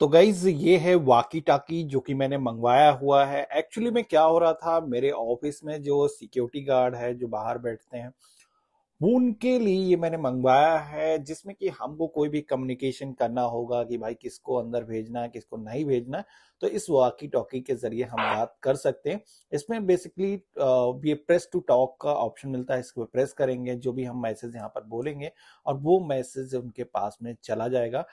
तो गाइज ये है वाकी टाकी जो कि मैंने मंगवाया हुआ है एक्चुअली में क्या हो रहा था मेरे ऑफिस में जो सिक्योरिटी गार्ड है जो बाहर बैठते हैं वो उनके लिए ये मैंने मंगवाया है जिसमें कि हमको कोई भी कम्युनिकेशन करना होगा कि भाई किसको अंदर भेजना है किसको नहीं भेजना है तो इस वाकी टॉकी के जरिए हम बात कर सकते हैं इसमें बेसिकली ये प्रेस टू टॉक का ऑप्शन मिलता है इसको प्रेस करेंगे जो भी हम मैसेज यहाँ पर बोलेंगे और वो मैसेज उनके पास में चला जाएगा